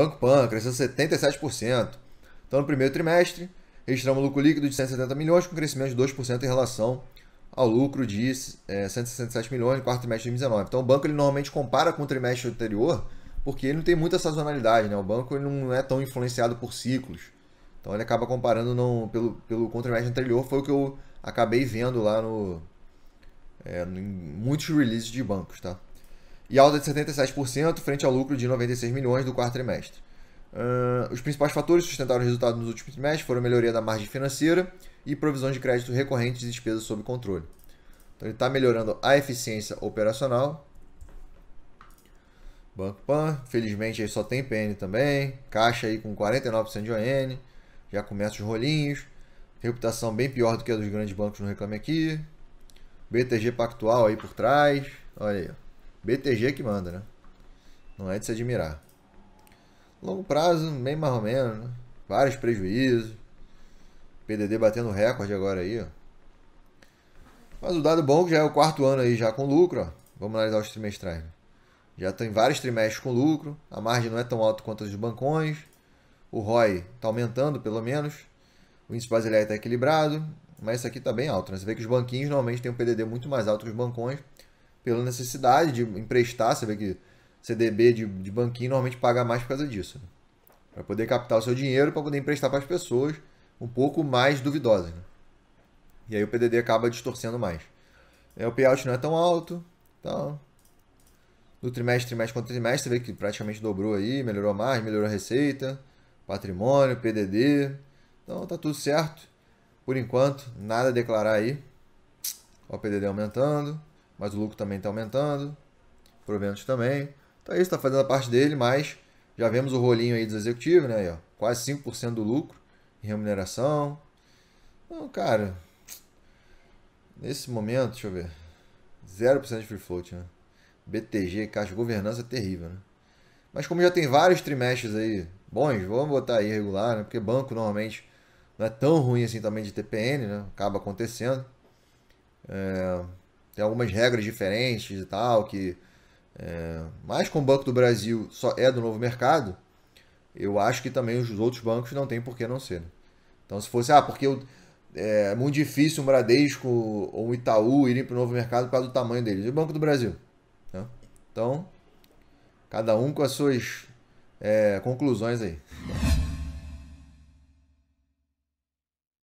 Banco Pan cresceu 77%. Então, no primeiro trimestre, registramos lucro líquido de 170 milhões, com crescimento de 2% em relação ao lucro de é, 167 milhões no quarto trimestre de 2019. Então, o banco ele normalmente compara com o trimestre anterior, porque ele não tem muita sazonalidade, né? O banco ele não é tão influenciado por ciclos. Então, ele acaba comparando não, pelo, pelo com o trimestre anterior, foi o que eu acabei vendo lá no, é, muitos releases de bancos, tá? e alta de 77% frente ao lucro de 96 milhões do quarto trimestre. Uh, os principais fatores sustentaram o resultado nos últimos trimestres foram a melhoria da margem financeira e provisões de crédito recorrentes e despesas sob controle. Então ele está melhorando a eficiência operacional. Banco Pan, felizmente aí só tem PN também. Caixa aí com 49% de ON. Já começa os rolinhos. Reputação bem pior do que a dos grandes bancos no Reclame Aqui. BTG Pactual aí por trás. Olha aí. BTG que manda, né? Não é de se admirar. Longo prazo, bem mais ou menos, né? Vários prejuízos. PDD batendo recorde agora aí, ó. Mas o dado bom é que já é o quarto ano aí já com lucro, ó. Vamos analisar os trimestrais. Né? Já tem vários trimestres com lucro. A margem não é tão alta quanto os dos bancões. O ROI está aumentando, pelo menos. O índice brasileiro está é equilibrado. Mas isso aqui está bem alto. Né? Você vê que os banquinhos normalmente têm um PDD muito mais alto que os bancões pela necessidade de emprestar. Você vê que CDB de, de banquinho normalmente paga mais por causa disso. Né? Para poder captar o seu dinheiro, para poder emprestar para as pessoas um pouco mais duvidosas. Né? E aí o PDD acaba distorcendo mais. É, o payout não é tão alto. Então, no trimestre, trimestre contra trimestre, você vê que praticamente dobrou aí, melhorou mais, melhorou a receita, patrimônio, PDD. Então tá tudo certo. Por enquanto, nada a declarar aí. Ó, o PDD aumentando mas o lucro também está aumentando, proventos também. Então é isso está fazendo a parte dele, mas já vemos o rolinho aí dos executivos, né? Aí, ó, quase 5% do lucro em remuneração. Então, cara, nesse momento, deixa eu ver, 0% de free float, né? BTG, caixa governança é terrível, né? Mas como já tem vários trimestres aí bons, vamos botar aí regular, né? Porque banco normalmente não é tão ruim assim também de TPN, né? Acaba acontecendo. É tem algumas regras diferentes e tal, que é, mas como o Banco do Brasil só é do novo mercado, eu acho que também os outros bancos não tem por que não ser. Né? Então se fosse, ah, porque eu, é, é muito difícil um Bradesco ou um Itaú irem para o novo mercado por causa do tamanho deles. E o Banco do Brasil? Né? Então, cada um com as suas é, conclusões aí.